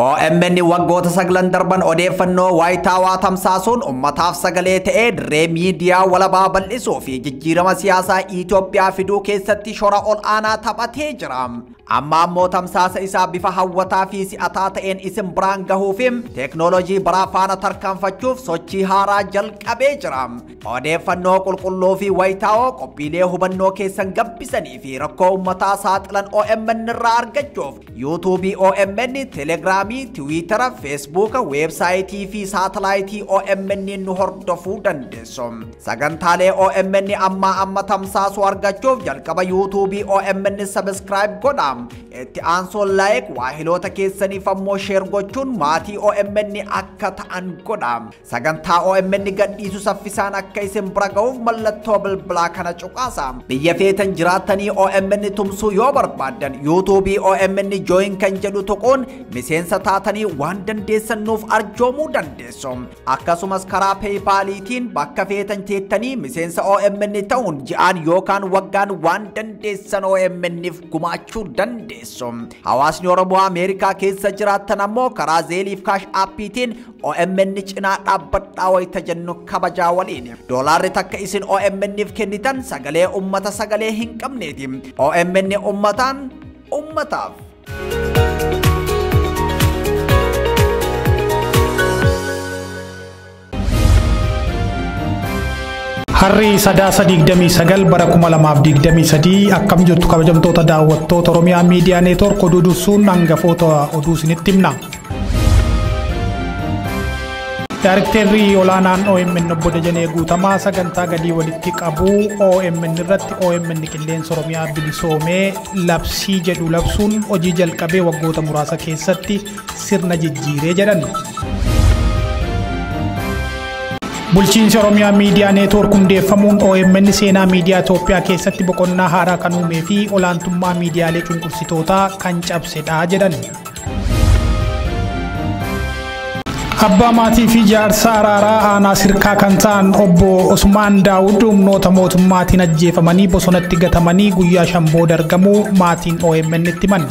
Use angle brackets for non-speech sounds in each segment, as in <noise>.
OMN ni waggoota saglan darban odeeffannoo waayitaawaa tamsaasuun uummataaf sagalee ta'ee dirree miidiyaa walabaa bal'isuu fi jijjiirama siyaasaa Itoophiyaa fiduu keessatti shora ol'aanaa taphatee jira. Amma ammoo tamsaasa isaa bifa hawwataa fi si'ataa ta'een isin biraan gahuufim teeknooloojii baraa faana tarkaanfachuuf sochii haaraa jalqabee jira. Odeeffannoo qulqulluu fi waayitaawoo qophiilee hubannoo keessan gabbisanii fi rakkoo uummataa saaxilan OMN irraa argachuuf YouTube OMN Telegram instaagiraamii, tiwiitara, feesbuuka, weebsaayitii fi saatalaayitii OMN nu hordofuu dandeessu. Sagantaalee OMN ammaa amma tamsaasuu argachuuf jalqaba yuutuubii OMN sabiskiraayib godhaa. Itti aansoon laayik waahiloota keessaniif ammoo sheer gochuun maatii OMN akka ta'an godhaa. Sagantaa OMN gadhiisu saffisaan akka isin bira ga'uuf mallattoo bilbilaa kana cuqaasa. Biyya feetan jiraattanii OMN tumsuu yoo barbaaddan yuutuubii OMN jooyin kan jedhu tuquun miseensa barataatanii waan dandeessannuuf arjoomuu dandeessu. Akkasumas karaa peepaaliitiin bakka feetan teettanii miseensa OMN ta'uun ji'aan yookaan waggaan waan dandeessan OMN'if gumaachuu dandeessu. Hawaasni Oromoo Ameerikaa keessa jiraattan ammoo karaa zeeliif kaash aappiitiin OMN cinaa dhaabbadhaa wayita jennu kabajaa waliin. Doolaarri takka isin OMN'if kennitan sagalee uummata sagalee hin qabneeti. OMN uummataan uummataaf. harri sadaasa digdamii sagal bara kuma lamaaf digdamii sadii akkam jirtu kabajamtoota daawwattoota Oromiyaa miidiyaa neetwork oduu dursuun hangafoota oduu isinitti himna. Daarikteerri olaanaan OMN obbo Dajanee Guutamaa sagantaa gadii walitti om OMN irratti soromia bili Oromiyaa lapsi jadu lapsun oji jal kabe wagota murasa kesati sirna jijire jedhan. Bulchiinsi Oromiyaa Miidiyaa Neetwoork hundeeffamuun OMN seenaa miidiyaa Itoophiyaa keessatti boqonnaa haaraa kan uumee fi olaantummaa miidiyaalee cunqursitootaa kan cabsedha jedhan. Abbaa maatii fi jaarsa araaraa aanaa sirkaa kan ta'an obbo Osmaan Daawud humnoota mootummaatiin ajjeefamanii bosonatti gatamanii guyyaa shan booda argamuu maatiin OMN itti himan.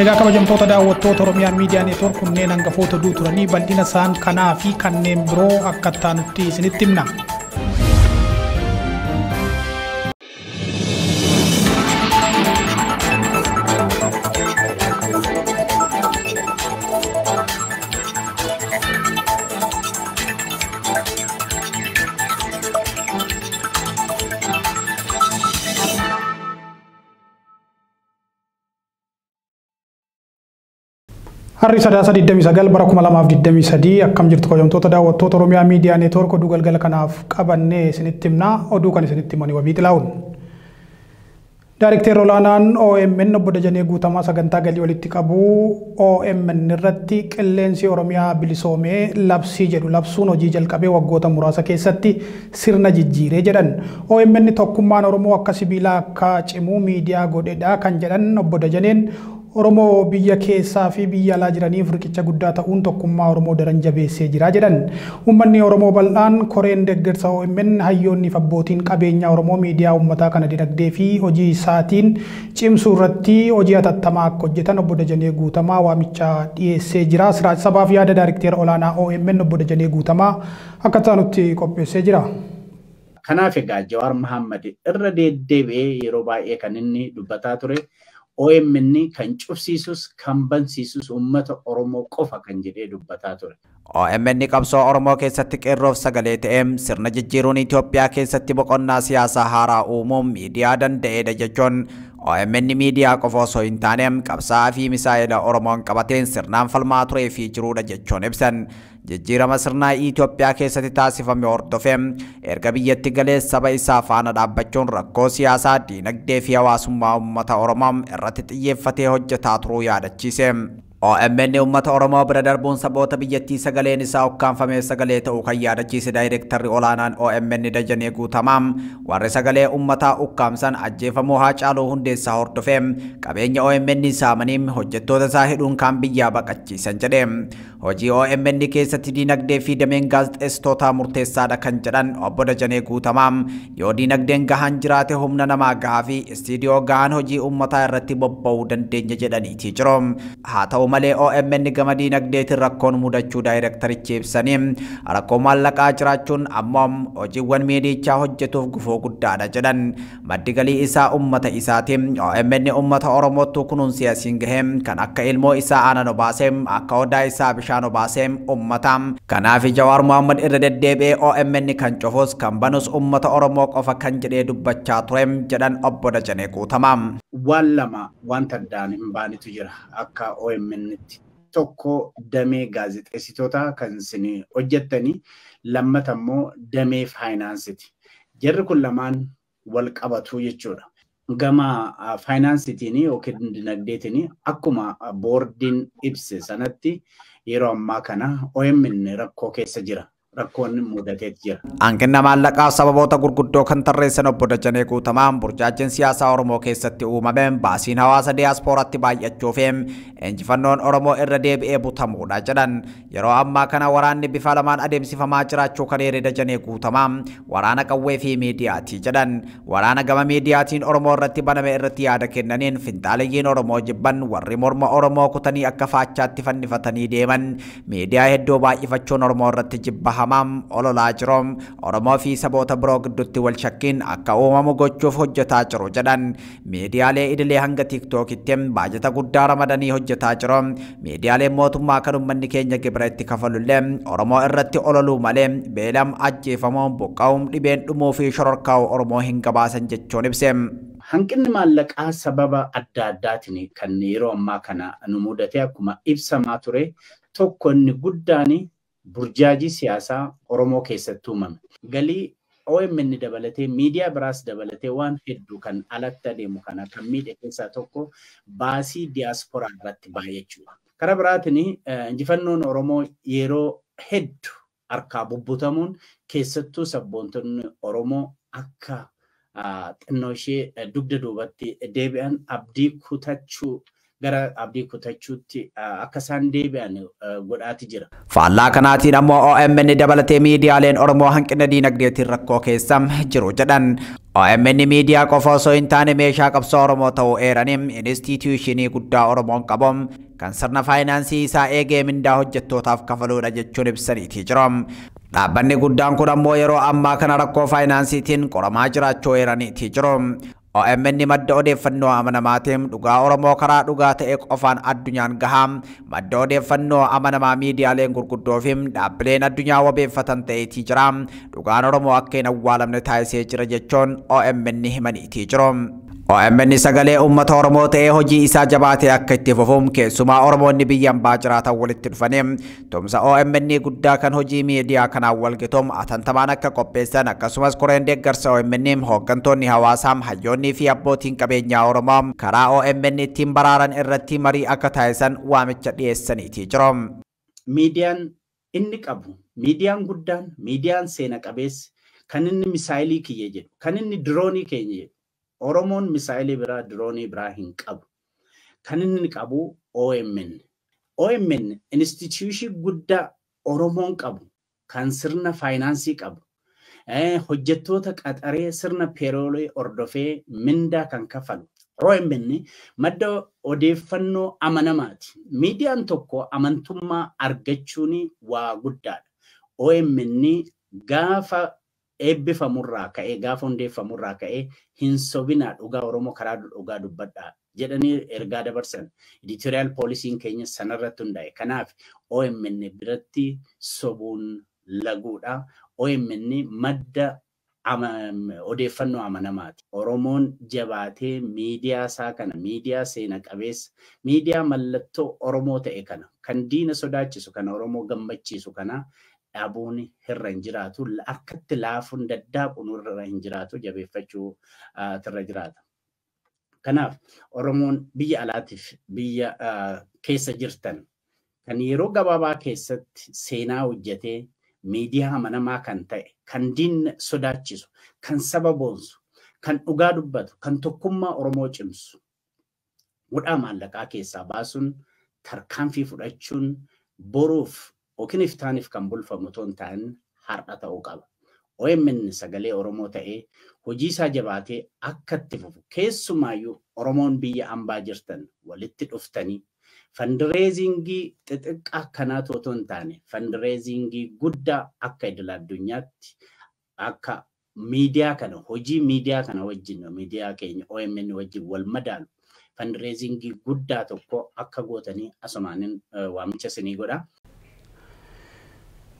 Egaa kabajamtoota daawwattoota Oromiyaa miidiyaa neetwoork kunneen hangafoota duu turanii bal'ina isaan kanaa fi kanneen biroo akka taanutti isinitti himna. hari Harri sadaasa di demi sadi akam jirtu qajeeltoota daawwattoota ne Miidiyaa Neetwoork oduu galgala kanaaf qabannee isinitti himnaa oduu kan isinitti himanii wabii xilaa'uun. Daarikteer olaanaan OMN obbo Dajanee Guutamaa sagantaa galii walitti qabu OMN irratti bilisome lapsi jadu lapsu no jijal kabe jalqabee murasa muraasa keessatti sirna jijjiiree kan jedhan. OMN tokkummaan Oromoo romo sibiilaa akka cimuu media godeda kan no boda janin Oromoo biyya keessaa fi biyya alaa jiraniif riqicha guddaa ta'uun tokkummaa Oromoo daran jabeessee jira jedhan. Uummanni Oromoo bal'aan koreen deeggarsa OMN hayyoonni fi abbootiin qabeenyaa Oromoo miidiyaa uummataa kana dinagdee fi hojii isaatiin cimsuu irratti hojii hatattamaa akka hojjetan obbo Dajanee Guutamaa waamicha dhiyeessee jira. Siraaj sabaa fi yaada daayirikteera olaanaa OMN obbo Dajanee Guutamaa akka taanutti qopheessee jira. Kanaaf egaa Jawaar Mahammad irra deddeebi'ee yeroo baay'ee kan inni dubbataa ture. OMN kan cufsiisus kan bansiisus uummata Oromoo qofa kan jedhee dubbataa ture. OMN qabsoo Oromoo keessatti qeerroof sagalee ta'eem sirna jijjiiruun Itoophiyaa keessatti boqonnaa siyaasaa haaraa uumuun miidiyaa danda'eedha jechuun OMN miidiyaa qofa osoo hin taaneem qabsaa'aa fi misaa'ila Oromoon qabateen sirnaan falmaa turee fi jiruudha jechuun ibsan. Jijjiirama sirnaa Itoophiyaa keessatti taasifame hordofee erga biyyatti galee saba isaa faana dhaabbachuun rakkoo siyaasaa, diinagdee fi hawaasummaa uummata Oromoo irratti xiyyeeffatee hojjetaa turuu yaadachiise. OMN uummata Oromoo bira darbuun saboota biyyattii sagaleen isaa ukkaanfameef sagalee ta'uu kan yaadachiise daayirektarri olaanaan OMN Dajanee Guutamaam warri sagalee uummataa ukkaamsan ajjeefamuu haa caaluu hundeessaa hordofee qabeenya OMN saamaniin hojjettoota isaa hidhuun kan biyyaa baqachiisan jedhe. hojii OMN keessatti diinagdee fi dameen gaazexeessitootaa murteessaadha kan jedhan obbo Dajanee Guutamaam yoo diinagdeen gahaan jiraate humna namaa gahaa fi istiidiyoo gahaan hojii uummataa irratti bobba'uu dandeenya jedhaniiti jiru. Haa ta'u malee OMN gama diinagdeetiin rakkoon mudachuu daayirektarichi ibsanii rakkoo maallaqaa jiraachuun ammoo hojiiwwan miidichaa hojjetuuf gufuu guddaadha jedhan maddi galii isaa uummata isaati. OMN uummata Oromootti kunuunsi asiin gahee kan akka ilmoo isaa aanan obaasee akka odaa isaa bishaan bishaan obaaseen Kanaaf Jawaar Mohaammed irra deddeebi'ee OMN kan cufus kan banus ummata Oromoo qofa kan jedhee dubbachaa tureem jedhan obbo Dajanee guutamaam. lama wanta addaan hin baanitu jira akka OMN'tti. Tokko damee gaazexeessitootaa kan isin hojjettanii lammata immoo damee faayinaansiti. jar kun lamaan wal qabatu jechuudha. gama faayinaansitiin yookiin dinagdeetiin akkuma boordiin ibse sanatti yeroo ammaa kana OMN rakkoo keessa jira. rakkoon mudatee jira. Hanqinna maallaqaa sababoota gurguddoo kan tarreessan obbo Dajanee Guutamaan burjaajeen siyaasaa Oromoo keessatti uumame baasiin hawaasa baay'achuu fi injifannoon Oromoo irra deebi'ee butamuudha jedhan. Yeroo ammaa kana waraanni bifa lamaan adeemsifamaa jiraachuu kan heere Dajanee Guutamaan waraana qawwee fi miidiyaatii jedhan. Waraana gama miidiyaatiin Oromoo irratti baname irratti yaada kennaniin finxaalayyiin Oromoo jibban warri morma Oromoo kutanii akka faachaatti fannifatanii deeman miidiyaa hedduu baay'ifachuun Oromoo irratti jibba hamam olola jiroom Oromoo fi saboota biroo gidduutti wal shakkiin akka uumamu gochuuf hojjetaa jiru jedhan miidiyaalee idilee hanga tiiktookittiin baajata guddaa ramadanii hojjetaa jiru miidiyaaleen mootummaa kan uummanni keenya gibira itti kafalullee Oromoo irratti olaluu malee beelam ajjeefamuun buqqa'uun dhibeen dhumuu fi shororkaa'u Oromoo hin gabaasan jechuun ibse. Hanqinni maallaqaa sababa adda addaatiin kan yeroo ammaa kana nu mudatee akkuma ibsamaa ture tokko inni guddaan burjaajii siyaasaa Oromoo keessatti uumame. Galii OMN dabalatee miidiyaa biraas dabalatee waan hedduu kan alatti adeemu kana kan miidhe keessaa tokko baasii diyaasporaa irratti baha jechuudha. Karaa biraatiin eh, injifannoon Oromoo yeroo hedduu harkaa bubbutamuun keessattuu sabboontonni Oromoo akka ah, xinnoo ishee eh, dugda duubatti deebi'an abdii kutachuu gara abdii kutachuutti akka isaan deebi'an godhaati jira. Faallaa kanaatiin ammoo OMN dabalatee miidiyaaleen Oromoo hanqina diinagdeetiin rakkoo keessa jiru jedhan. OMN miidiyaa qofa osoo hin taane meeshaa qabsoo Oromoo ta'uu eeraniin inistitiyuushinii guddaa Oromoon qabuun kan sirna faayinaansii isaa eegee mindaa hojjettootaaf kafaluudha jechuun ibsaniiti jiru. Dhaabbanni guddaan kun ammoo yeroo ammaa kana rakkoo faayinaansiitiin qoramaa jiraachuu eeraniiti jiru. OMN madda odeeffannoo amanamaatiin dhugaa Oromoo karaa dhugaa ta'e qofaan addunyaan gahaa madda odeeffannoo amanamaa miidiyaaleen gurguddoo fi dhaabbileen addunyaa wabeeffatan ta'eetii jira. Dhugaan Oromoo akka hin awwaalamne taasisee jira jechuun OMN himaniitii jiru. OMN sagalee uummata Oromoo ta'ee hojii isaa jabaatee akka itti fufuun keessumaa Oromoonni biyyan baajiraatan walitti dhufanii tumsa OMN guddaa kan hojii miidiyaa kanaan walgituun atantamaan akka qopheessan akkasumas koreen deeggarsa OMN hooggantoonni hawaasaa hayyoonnii fi abbootiin qabeenyaa Oromoo karaa OMN ittiin baraaran irratti marii akka taasisan waamicha dhiyeessaniitii jiru. Miidiyaan inni qabu miidiyaan guddaan miidiyaan seena qabeessi kan inni misaayilii kiyye jedhu kan inni diroonii keenya jedhu ኦሮሞን ሚሳይል ብራ ድሮኒ ብራ ቀቡ ከንንን ኦኤምን ኦኤምን ኢንስቲትዩሽ ጉዳ ኦሮሞን ቀቡ ከንስርነ ፋይናንሲ ቀቡ ሆጀቶተ ቀጠሬ ስርነ ፔሮሎ ኦርዶፌ ምንዳ ከንከፈሉ ኦኤምን መደ ኦዴፈኖ አመነማት ሚዲያን ቶኮ አመንቱማ አርገቹኒ ዋ ጉዳ ኦኤምን ጋፋ eebbifamurraa ka'ee gaafa hundeeffamurraa ka'ee hin sobinaa dhugaa Oromoo karaa dhugaa dubbadhaa jedhanii ergaa dabarsan. Editoriyaal poolisiin keenya sanarratti hundaa'e. Kanaaf OMN biratti sobuun laguudha. OMN madda odeeffannoo amanamaati. Oromoon jabaatee miidiyaa isaa kana miidiyaa seena qabeessa miidiyaa mallattoo Oromoo ta'e kana kan diina sodaachisu kana Oromoo gammachiisu kana dhabuun irra hin jiraatu harkatti laafuun daddaabuun irra hin jiraatu jabeeffachuu irra jiraata. Kanaaf Oromoon biyya alaatiif biyya keessa jirtan kan yeroo gabaabaa keessatti seenaa hojjetee miidiyaa amanamaa kan ta'e kan din sodaachisu kan saba boonsu kan dhugaa dubbatu kan tokkummaa Oromoo cimsu hudhaa maallaqaa keessaa baasun tarkaanfii fudhachuun boruuf yookiin iftaaniif kan bulfamu otoo hin ta'in har'a ta'uu qaba. OMN sagalee Oromoo ta'ee hojii isaa jabaatee akka itti fufu keessumaayyuu Oromoon biyya hambaa jirtan walitti dhuftanii fandireezingii xixiqqaa kanaatu otoo hin taane fandireezingii guddaa akka idil addunyaatti akka miidiyaa kana hojii miidiyaa kana wajjin miidiyaa keenya OMN wajjin fandireezingii guddaa tokko akka gootanii asumaanin eh, waamicha isinii godha.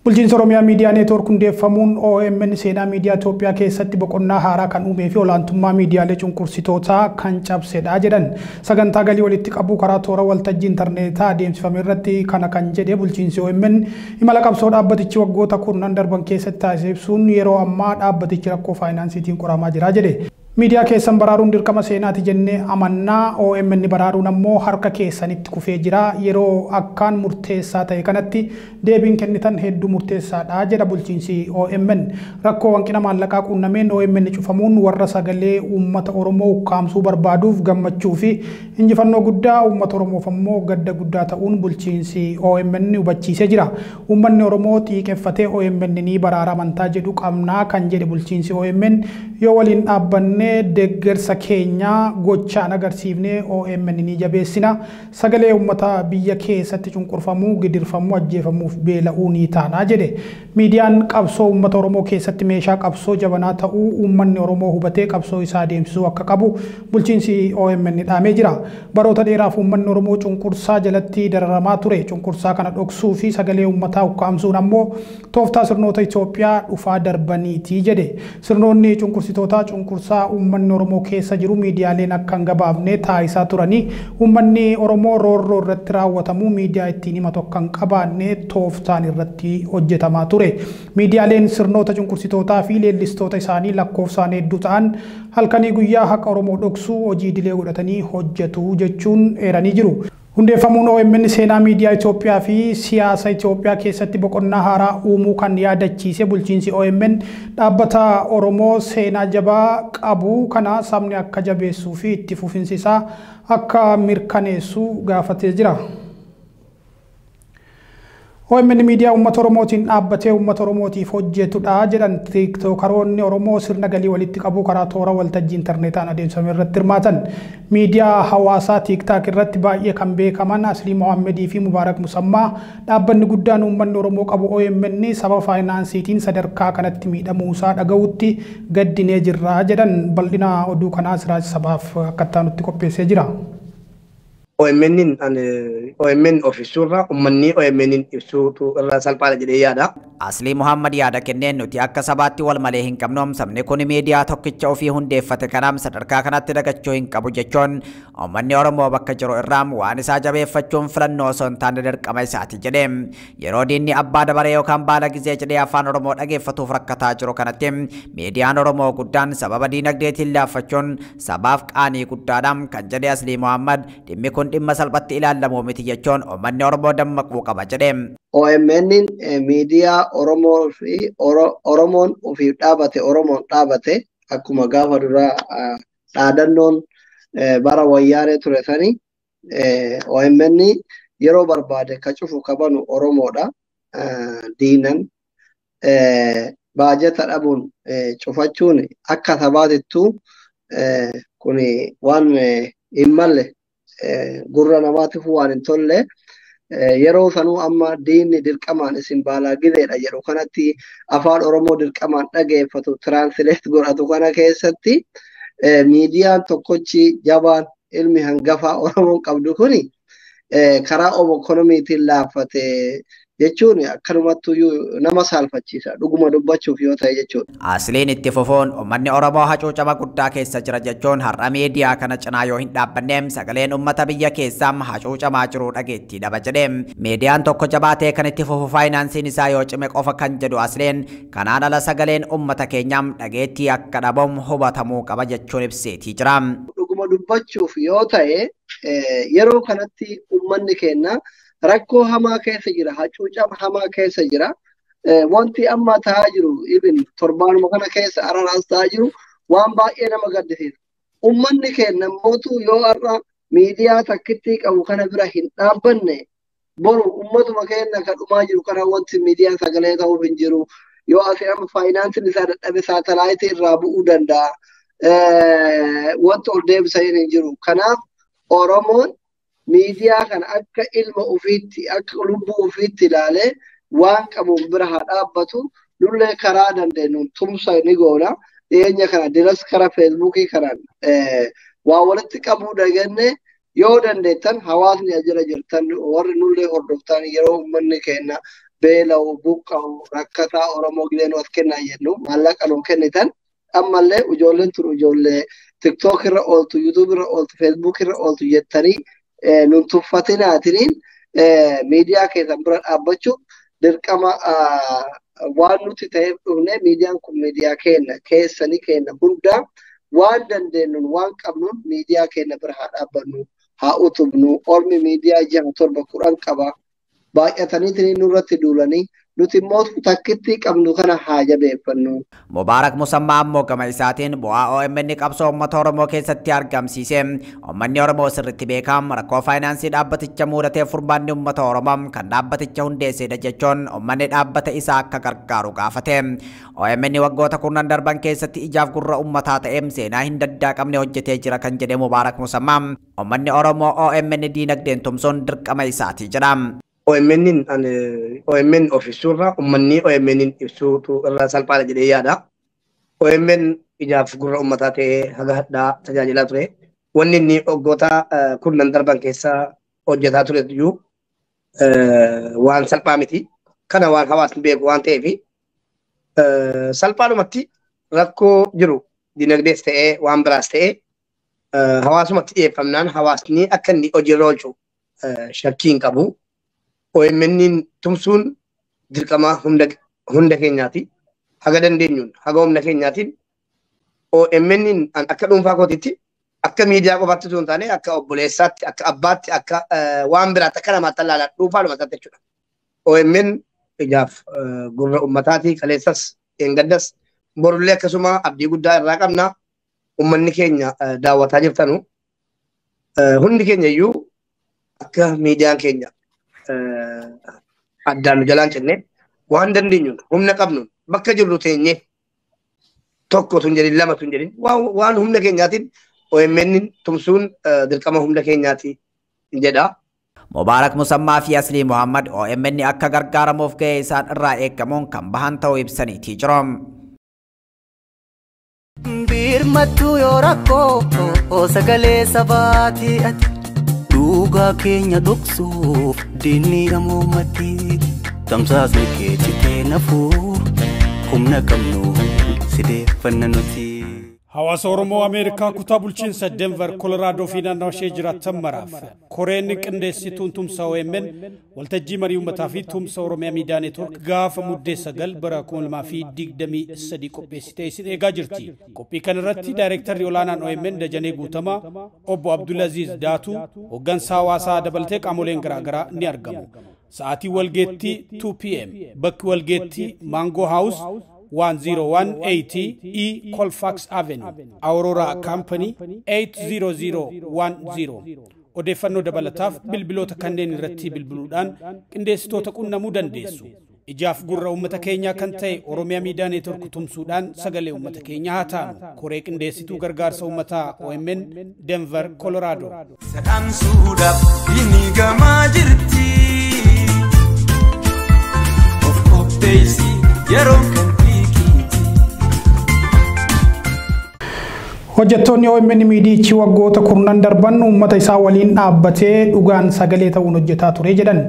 Bulchiinsa Oromiyaa Miidiyaa Neetwoork hundeeffamuun OMN seenaa miidiyaa Itoophiyaa keessatti boqonnaa haaraa kan uumee fi olaantummaa miidiyaalee cunqursitootaa kan cabsedha jedhan. Sagantaa galii walitti qabu karaa toora waltajjii intarneetaa adeemsifame irratti kana kan jedhe bulchiinsi OMN imala qabsoo dhaabbatichi waggoota kurnan darban keessatti taasisuun yeroo ammaa dhaabbatichi rakkoo faayinaansiitiin qoramaa jira jedhe. miidiyaa keessan baraaruun dirqama seenaati jennee amannaa OMN baraaruun ammoo harka keessanitti kufee jira yeroo akkaan murteessaa ta'e kanatti deebiin kennitan hedduu murteessaadha jedha bulchiinsi OMN rakkoo hanqina maallaqaa quunnameen OMN cufamuun warra sagalee uummata Oromoo ukkaamsuu barbaaduuf gammachuu fi injifannoo guddaa uummata Oromoof ammoo gadda guddaa ta'uun bulchiinsi OMN hubachiisee jira uummanni Oromoo xiiqeffatee OMN ni baraaramantaa jedhu qabnaa kan jedhe bulchiinsi OMN yoo waliin dhaabbanne dabalannee deeggarsa keenyaa gochaan agarsiifnee OMN ni jabeessina. Sagalee uummataa biyya keessatti cunqurfamuu, gidirfamuu, ajjeefamuuf beela'uu ni taana jedhe. Miidiyaan qabsoo uummata Oromoo keessatti meeshaa qabsoo jabanaa ta'uu uummanni Oromoo hubatee qabsoo isaa deemsisuu akka qabu bulchiinsi OMN dhaamee jira. Baroota dheeraaf uummanni Oromoo cunqursaa jalatti dararamaa ture. Cunqursaa kana dhoksuu fi sagalee uummataa ukkaamsuun ammoo tooftaa sirnoota Itoophiyaa dhufaa darbaniiti jedhe. Sirnoonni cunqursitootaa cunqursaa uummanni Oromoo keessa jiru miidiyaaleen akka hin gabaafne taa'isaa turanii uummanni Oromoo roorroo irratti raawwatamu miidiyaa ittiin hima tokko hin qabaanne tooftaan irratti hojjetamaa ture. Miidiyaaleen sirnoota cunqursitootaa fi leellistoota isaanii lakkoofsaan hedduu ta'an halkanii guyyaa haqa Oromoo dhoksuu hojii idilee godhatanii hojjetu jechuun eeranii jiru. Hundeeffamuun OMN seenaa miidiyaa Itoophiyaa fi siyaasa Itoophiyaa keessatti boqonnaa haaraa uumuu kan yaadachiise bulchiinsi OMN dhaabbata Oromoo seenaa jabaa qabu kana sabni akka jabeessuu fi itti fufinsi isaa akka mirkaneessu gaafatee jira. OMN miidiyaa uummata Oromootiin dhaabbatee uummata Oromootiif hojjetudha jedhan tiiktookaroonni Oromoo sirna galii walitti qabu karaa toora waltajjii intarneetaan adeemsame irratti hirmaatan. Miidiyaa hawaasaa tiiktaak irratti baay'ee kan beekaman Asli Mohaammadii fi Mubaarak Musammaa dhaabbanni guddaan uummanni Oromoo qabu OMN saba faayinaansiitiin sadarkaa kanatti miidhamuusaa dhaga'utti gaddinee jirra jedhan bal'ina oduu kanaas raaj sabaaf akkattaa nutti qopheessee jira. oemenin OMNin oemen ofisura umani oemenin isu tu rasal salphaadha jadi ada asli Muhammad ada kene nuti akka sabati wal malehin samne malee hin qabnu amsamni kun miidiyaa tokkicha ofii hundeeffate kanaam sadarkaa kanatti dagachuu hin qabu jechuun ummanni Oromoo bakka jiru irraam waan isaa jabeeffachuun filannoo osoo hin taane dirqama isaati jedhee yeroo diinni abbaa dabaree yookaan baala gizee jedhee afaan Oromoo dhageeffatuuf rakkataa jiru kanatti miidiyaan Oromoo guddaan sababa diinagdeetiin laaffachuun sabaaf qaanii guddaadhaam kan jedhe asli Muhammad dhimmi kun dhimma salphatti ilaalamu miti jechuun manni Oromoo dammaquu qaba jedhee. OMN eh, miidiyaa Oromoo fi Oromoon ofiif dhaabate Oromoon dhaabate akkuma gaafa duraa eh, dhaadannoon eh, bara wayyaaree ture OMN yeroo barbaade ka cufu kabanu Oromoodha diinan baajata dhabuun cufachuun akka sabaatittuu kun waan hin malle gurra namaatiif waan hin tolle eh, yeroo sanuu amma diinni dirqamaan isin baalaa gizeedha jedhu kanatti afaan Oromoo dirqamaan dhageeffatu tiraansileet godhatu kana keessatti eh, miidiyaan tokkochi jabaan ilmi hangafaa Oromoon qabdu kuni eh, karaa obo ekonomiitiin laaffate jechuun akkanumattuu nama saalfachiisa dhuguma dubbachuuf yoo ta'e jechuudha. Asliin itti fufuun uummanni Oromoo hacuucama guddaa keessa jira jechuun har'a miidiyaa kana cinaa yoo hin dhaabbanneem sagaleen uummata biyya keessaam hacuucamaa jiru dhageettii dhaba jedheem. Miidiyaan tokko jabaatee kan itti fufu faayinaansiin isaa yoo cime qofa kan jedhu Asliin kanaan ala sagaleen uummata keenyaam dhageettii akka dhabamu hubatamuu qaba jechuun ibseetii jira. Dhuguma dubbachuuf yoo ta'e eh, yeroo kanatti uummanni keenya. rakkoo hamaa keessa jira hacuucama hamaa keessa jira eh, wanti amma tahaa jiru ibin torbaanuma kana keessa araraas tahaa jiru waan baay'ee nama gaddisiisa ummanni keenya mootu yoo har'a miidiyaa takkitti qabu kana bira hin dhaabbanne boru ummatuma keenya kan dhumaa jiru kana wanti miidiyaa sagalee ta'uuf hin jiru yoo asii amma faayinaansiin isaa dadhabe saatalaayitii irraa bu'uu danda'a eh, wanti ol deebisanii hin jiru kanaaf oromoon miidiyaa kan akka ilma ofiitti akka lubbuu ofiitti ilaalee waan qabuun bira haa dhaabbatu lullee karaa dandeenyuun tumsa ni goona dhiyeenya kana diras kara feesbuukii kanaan eh, waa walitti qabuu daganne yoo dandeettan hawaasni ajira jirtan warri nullee hordoftan yeroo uummanni kenna beela'u buqqa'u rakkataa oromoo gideen of kennaa jennu maallaqa nuu kennitan ammallee ijoolleen tun ijoollee tiktook irra ooltu yuutuub irra ooltu feesbuuk irra ooltu jettanii Eh, nun tuffatinaatiin eh, miidiyaa keessan bira dhaabbachuuf dirqama ah, waan nuti ta'eef dhufnee miidiyaan kun miidiyaa keenya keessanii keenya hundaa waan dandeenyuun waan qabnuun miidiyaa keenya bira haa dhaabbannu haa utubnu ormi miidiyaa jama torba kudhan qaba baay'atanii nurratti duulanii nuti mootu takkitti qabnu kana haa jabeeffannu. Mubaarak Musammaa ammoo gama isaatiin bu'aa OMN qabsoo uummata Oromoo keessatti argamsiise. Uummanni Oromoo sirriitti beekam rakkoo faayinaansii dhaabbaticha muudatee furmaanni uummata Oromoo kan dhaabbaticha hundeessedha jechuun uummanni dhaabbata isaa akka gargaaru gaafate. OMN waggoota kurnan darban keessatti ijaaf gurra uummataa ta'eem seenaa hin daddaa qabne hojjetee jira kan jedhe Mubaarak Musammaa. Uummanni Oromoo OMN diinagdeen tumsuun dirqama isaatii jedha. OMNin OMN ofisuurra ummanni OMNin ibsuutu irraa salphaadha jedhee yaada. OMN ijaaf gurra ummataa ta'ee haga hadhaa tajaajilaa ture. Wanni inni waggoota eh, kurnan darban keessa hojjetaa ture iyyuu eh, waan salphaa miti. Kana waan hawaasni beeku waan ta'eef eh, salphaadhumatti rakkoo jiru dinagdees ta'ee waan biraas ta'ee hawaasumatti xiyyeeffannaan hawaasni akka inni hojiirra oolchu shakkii hin qabu. OMN'n tumsuun dirqamaa hunda keenyaati. Haga dandeenyuun haga humna keenyaatiin OMN'n akka dhuunfaa kootiitti akka miidiyaa qofaatti osoo hin taane akka eh, waan biraatti akka namaatti dhuunfaa jechuudha. OMN ijaaf eh, gurra ummataati qaleessas eengaddas borullee akkasuma abdii guddaa irraa qabna ummanni keenya eh, daawwataa jirtanu hundi keenya iyyuu akka miidiyaan keenya addaanu jalaan cinne waan dandeenyuun humna qabnuun bakka jirru teenye tokko tun jedhin lama tun jedhin waan humna keenyaatiin OMN tumsuun dirqama humna keenyaati jedha. Mubaarak Musammaa fi Aslii Muhammad OMN akka gargaaramuuf ga'ee isaan irraa eegamuun kan bahan ta'uu ibsaniiti jiru. Birmattuu yoo rakkoo sagalee sabaatii ati. duugaa keenya dhoksuuf diinni amoomatii tamsaasni keetii ta'e nafuuf humna qabnu sideeffannaa nuti. Hawaasa Oromoo Ameerikaa kutaa bulchiinsa Denver Kolaraadoo fi naannawaa ishee jiraatan maraaf koreen qindeessituu tumsa OMN waltajjii marii uummataa fi tumsa Oromiyaa miidiyaa neetwork gaafa muddee sagal bara 2023 qopheessitee isin eegaa jirti. Qophii kana irratti daayirektarri olaanaan OMN Dajanee Guutamaa obbo Abdulaziz Daatuu hooggansaa hawaasaa dabalatee qaamoleen garaagaraa ni argamu. Sa'aatii walgeettii 2pm bakki walgeettii Maangoo Haawus 10180 E Colfax Avenue, Aurora Company 80010. Odeeffannoo dabalataaf bilbiloota kanneen irratti bilbiluudhaan qindeessitoota qunnamuu dandeessu. Ijaaf gurra uummata keenyaa kan ta'e Oromiyaa miidiyaa neetwork tumsuudhaan sagalee uummata keenyaa haa taanu. Koree qindeessituu gargaarsa uummataa OMN Denver, Colorado. Sadaamsuudhaaf inni gamaa jirti. Of qopheessi yeroo kana. Hojjettoonni OMN miidiyichi waggoota kurnan darban uummata isaa waliin dhaabbatee dhugaan sagalee ta'uun hojjetaa ture jedhan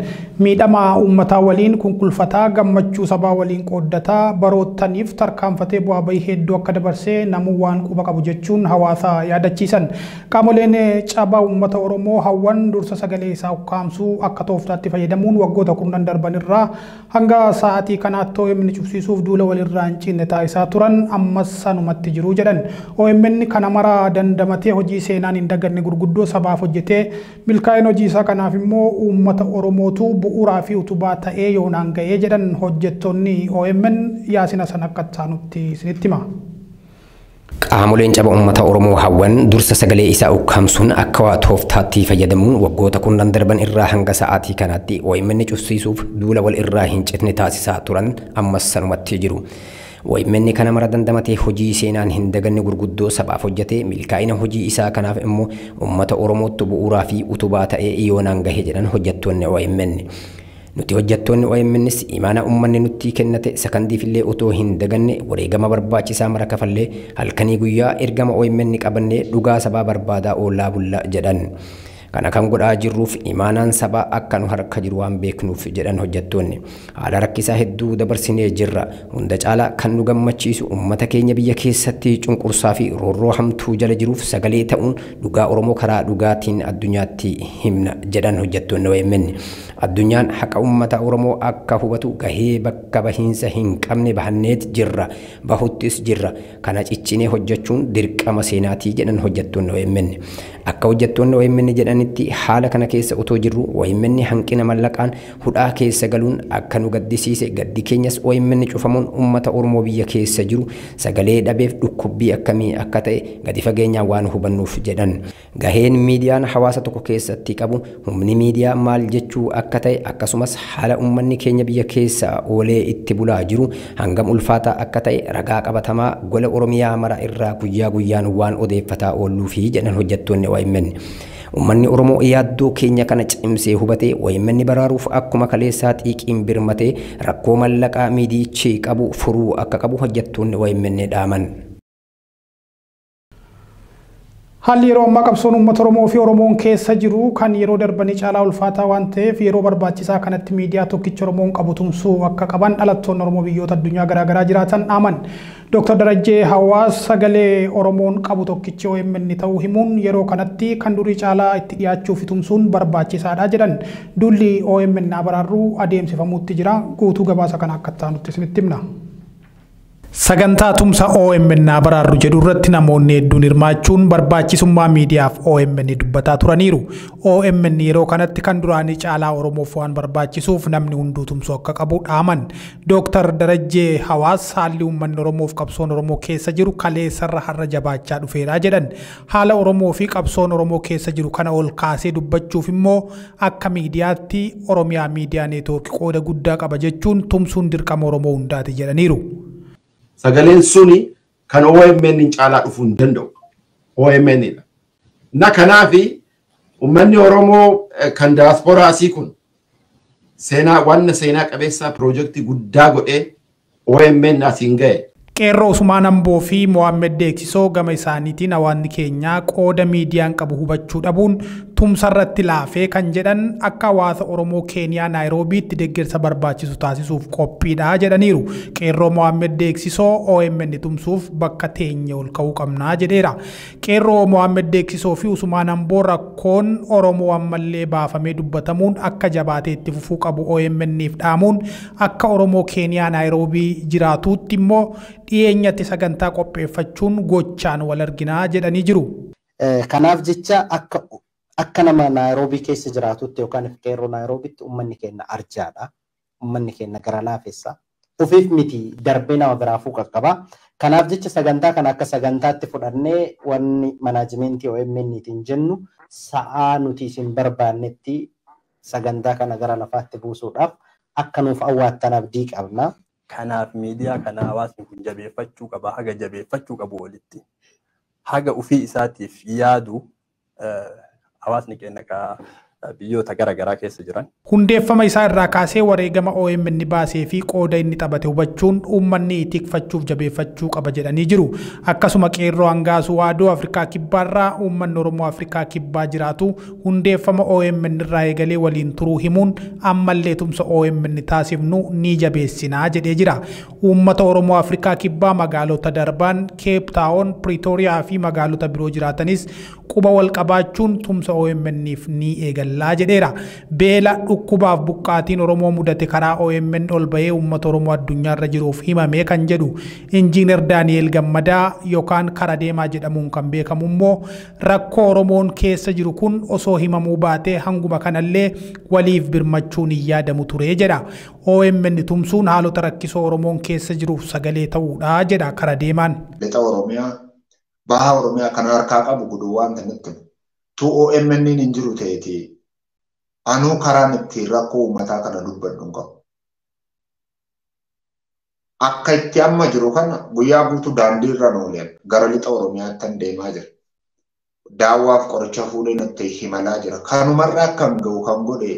miidhamaa uummataa waliin kunkulfataa gammachuu sabaa waliin qooddataa baroottaniif tarkaanfatee bu'aa bahii hedduu akka dabarsee namuu waan quba qabu jechuun hawaasa yaadachiisan qaamoleen caba uummata Oromoo hawwan dursa sagalee isaa ukkaamsuu akka tooftaatti fayyadamuun waggoota kurnan darban irraa hanga sa'aatii kanaatti OMN cubsiisuuf duula walirraa hin cinne taa'isaa turan ammas sanumatti jiru jedhan OMN kan kana mara dandamatee hojii seenaan hin daganne gurguddoo sabaaf hojjetee milkaa'in hojii isaa kanaaf immoo uummata Oromootu bu'uuraa fi utubaa ta'ee yoo naanga'ee jedhan hojjettoonni OMN yaasina san akka isinitti hima. Qaamoleen caba uummata Oromoo hawwan dursa sagalee isaa ukkaamsuun akka waa tooftaatti fayyadamuun waggoota kunnan darban irraa hanga sa'aatii kanaatti OMN cufsiisuuf duula wal irraa hin citne taasisaa turan ammas sanumatti jiru. Waayimmanni kana mara dandamatee hojii seenaan hin daganne gurguddoo sabaaf hojjete milkaa'ina hojii isaa kanaaf immoo uummata Oromootti bu'uuraa fi utubaa ta'ee dhiyoonaan gahe jedhan hojjettoonni waayimmanni. Nuti hojjettoonni OMNs imaana uummanni nutti kennate sakandiifillee otoo hin daganne wareegama barbaachisaa mara kafallee halkanii guyyaa ergama OMN qabannee dhugaa sabaa barbaadaa oolaa bulla jedhan. Kana kan godhaa jirruuf imaanaan saba akka nu harka jiru waan beeknuuf jedhan hojjettoonni haala rakkisaa hedduu dabarsinee jirra. Hunda caalaa kan nu gammachiisu uummata keenya biyya keessatti cunqursaa fi roorroo hamtuu jala jiruuf sagalee ta'uun dhugaa Oromoo karaa dhugaatiin addunyaatti himna jedhan hojjettoonni OMN. Addunyaan haqa uummata Oromoo akka hubatu gahee bakka bahiinsa hin qabne bahanneet jirra. Bahuttis jirra. Kana ciccinee hojjechuun dirqama seenaatii jedhan hojjettoonni OMN. Akka hojjettoonni OMN jedhan jiranitti haala kana keessa otoo jirru OMN hanqina mallaqaan hudhaa keessa galuun akka nu gaddisiise gaddi keenyas OMN cufamuun uummata Oromoo biyya keessa jiru sagalee dhabeef dhukkubbii akkamii akka ta'e gadi fageenyaan waan hubannuuf jedhan. Gaheen miidiyaan hawaasa tokko keessatti qabu humni miidiyaa maal jechuu akka ta'e akkasumas haala uummanni keenya biyya keessa oolee itti bulaa jiru hangam ulfaata akka ta'e ragaa qabatamaa gola Oromiyaa mara irraa guyyaa guyyaan waan odeeffataa oolluufi jedhan hojjettoonni OMN. Uummanni Oromoo yaaddoo keenya kana cimsee hubate waayimmanni baraaruuf akkuma kaleessaa xiiqiin birmate rakkoo mallaqaa miidiyichi qabu furuu akka qabu hojjettoonni waayimmanni dhaaman. Haalli yeroo ammaa qabsoon uummata Oromoo fi Oromoon keessa jiru kan yeroo darbanii caalaa ulfaataa waan ta'eef yeroo barbaachisaa kanatti miidiyaa tokkicha Oromoon qabu tumsuu akka qaban dhalattoonni Oromoo biyyoota addunyaa garaagaraa jiraatan aman. Dooktar Darajjee Hawaas sagalee Oromoon qabu tokkicha OMN ta'uu himuun yeroo kanatti kan durii caalaa itti dhiyaachuu fi tumsuun barbaachisaadha jedhan dulli OMN abaraarruu adeemsifamuutti jira. Guutuu gabaasa kana akka ta'anutti isinitti himna. Sagantaa tumsa OMN abaraarru jedhu irratti namoonni hedduun hirmaachuun barbaachisummaa miidiyaaf OMN dubbataa turaniiru. OMN yeroo kanatti kan duraanii caalaa Oromoof waan barbaachisuuf namni hunduu tumsuu akka qabu dhaaman. Dooktar Darajjee Hawaas haalli uummanni Oromoof qabsoon Oromoo keessa jiru kalee harra jabaachaa dhufeeraa jedhan. Haala Oromoo fi qabsoon Oromoo keessa jiru kana ol kaasee dubbachuuf immoo akka miidiyaatti Oromiyaa miidiyaa neetwoorkii qooda guddaa qaba jechuun tumsuun dirqama Oromoo hundaati jedhaniiru. Sagaleen suni kan OMN caalaa dhufuu hin danda'u. OMNidha. Na kanaafi uummanni Oromoo eh, kan daasporaa asii kun seenaa waan seenaa qabeessaa piroojektii guddaa godhee OMN asiin ga'e. Qeerroo Usmaan hamboo fi Mohaammed Deeksisoo gama isaaniitiin hawaasni keenyaa qooda miidiyaan qabu hubachuu dhabuun tumsarratti laafee kan jedhan akka hawaasa Oromoo Keeniyaa Naayiroobiitti deggersa barbaachisu taasisuuf qophiidha jedhaniiru. Qeerroo Mohaammed Deeksisoo OMN tumsuuf bakka teenye ol ka'uu qabnaa jedheera. Qeerroo Mohaammed Deeksisoo fi Usmaan Amboo rakkoon Oromoo ammallee baafamee dubbatamuun akka jabaatee itti fufuu qabu OMN'if dhaamuun akka Oromoo Keeniyaa Naayiroobii jiraatuutti immoo dhiyeenyatti sagantaa qopheeffachuun gochaan wal arginaa jedhanii jiru. Eh, kanaaf jecha akka akka nama Nairobi keessa jiraatutti yookaan qeerroo Naayiroobiitti uummanni keenya arjaadha. Uummanni keenya gara laafessa. Ofiif miti darbee nama biraafuu kaba Kanaaf jecha sagantaa kana akka sagantaatti fudhannee wanni manaajimentii OMN ittiin jennu sa'aa nuti isin barbaannetti sagantaa kana gara lafaatti buusuudhaaf akka nuuf awwaataan abdii qabna. Kanaaf miidiyaa kana hawaasni kun jabeeffachuu qaba. Haga jabeeffachuu qabu walitti. Haga ofii isaatiif yaadu 合わせなきゃなんか biyyoota gara garaa keessa jiran. Hundeeffama isaa irraa kaasee wareegama OMN baasee fi qooda inni taphate hubachuun uummanni tikfachuuf jabeeffachuu qaba jedhanii jiru. Akkasuma qeerroo hangaasuu waadoo Afrikaa Kibbaarraa uummanni Oromoo Afrikaa Kibbaa jiraatu hundeeffama OMN irraa eegalee waliin turuu himuun ammallee tumsa OMN taasifnu ni jabeessinaa jedhee jira. Uummata Oromoo Afrikaa Kibbaa magaalota darbaan Keep Taawon, Piriitooriyaa fi magaalota biroo jiraatanis quba wal qabaachuun tumsa OMN'if ni eegalee. beellaa jedheera. Beela dhukkubaaf buqqaatiin Oromoo mudate karaa OMN ol bahee uummata Oromoo addunyaarra jiruuf himamee kan jedhu injiinar Daani'eel Gammadaa yookaan kara deemaa jedhamuun kan beekamu immoo rakkoo Oromoon keessa jiru kun osoo himamuu baatee hanguma kanallee waliif birmachuun hin yaadamu ture jedha. OMN tumsuun haalota rakkisoo Oromoon keessa jiruuf sagalee ta'uudha jedha kara deemaan. Oromiyaa baha Oromiyaa kan harkaa qabu godhu waan kanatti. Tu OMN ni jiru ta'eeti. anuu karaan ittiin rakkoo uummataa kana dubbadhu qabu. Akka itti amma jiru kana guyyaa guutuu daandii irra nooleen gara lixa Oromiyaatti deemaa jira. Daawwaaf qoricha fuudhee itti himalaa jira. Kanumarraa akkam gahu kan godhe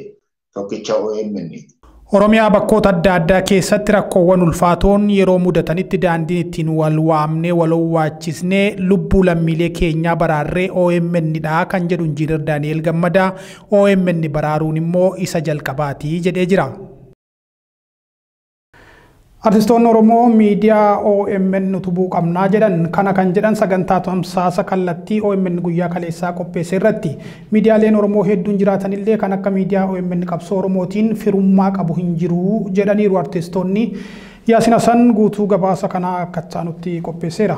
tokkicha OMN. Oromiyaa bakkoota adda addaa keessatti rakkoowwan ulfaatoon yeroo mudatanitti daandiin ittiin wal waamnee wal owwaachisnee lubbuu lammiilee keenyaa baraarree OMN dha kan jedhu injiinar Daani'el Gammadaa OMN baraaruun immoo isa jalqabaatii jedhee jira. Artistoonni Oromoo miidiyaa OMN utubuu qabnaa jedhan kana kan jedhan sagantaa tamsaasa kallattii OMN guyyaa kaleessaa qopheesse irratti miidiyaaleen Oromoo hedduun jiraatanillee kan akka miidiyaa OMN qabsoo Oromootiin firummaa qabu hin jiru jedhaniiru artistoonni Yaasina San guutuu gabaasa kanaa akkachaa nutti qopheesseera.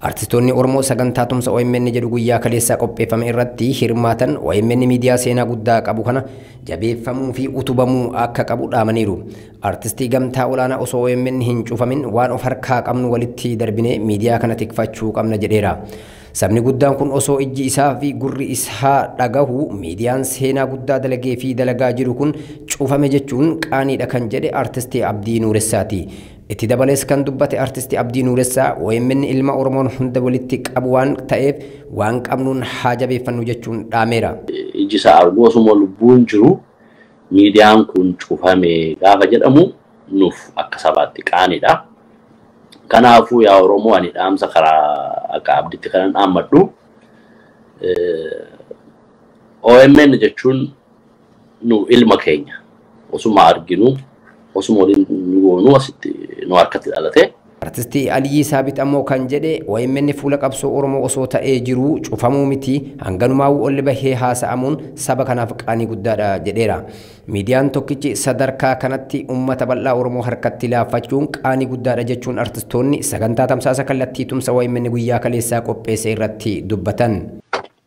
Artistoonni Oromoo sagantaa tumsa OMN jedhu guyyaa kaleessaa qopheeffame irratti hirmaatan OMN miidiyaa seenaa guddaa qabu kana jabeeffamuu fi utubamuu akka qabu dhaamaniiru. Artistii gamtaa olaanaa osoo OMN hin cufamin waan of harkaa qabnu walitti darbinee miidiyaa kana tikfachuu qabna jedheera. Sabni guddaan kun osoo ijji isaa fi gurri isaa dhagahu miidiyaan seenaa guddaa dalagee fi dalagaa jiru kun cufame jechuun qaaniidha kan jedhe artistii Abdii Nuuressaati. itti dabalees kan dubbate artistii Abdii Nuuressaa OMN ilma Oromoon hunda walitti qabu waan ta'eef waan qabnuun haa jabeeffannu jechuun dhaameera. ijisa arguu osuma lubbuun jiru miidiyaan kun cufame gaafa jedhamu nuuf akka sabaatti qaanidha. Kanaafuu yaa Oromoo ani dhaamsa karaa akka abdiitti kanan dhaammadhu. OMN jechuun nu ilma keenya osuma arginu osuma waliin nu goonuu asitti nu harkatti Artistii Aliyii Saabit ammoo kan jedhe waayimmanni fuula qabsoo Oromoo osoo ta'ee jiruu cufamuu miti hanganumaa olli bahee haasa'amuun saba kanaaf qaanii guddaadha jedheera. Miidiyaan tokkichi sadarkaa kanatti uummata bal'aa Oromoo harkatti laaffachuun qaanii guddaadha jechuun artistoonni sagantaa tamsaasa kallattii tumsa waayimmanni guyyaa kaleessaa qopheesse irratti dubbatan.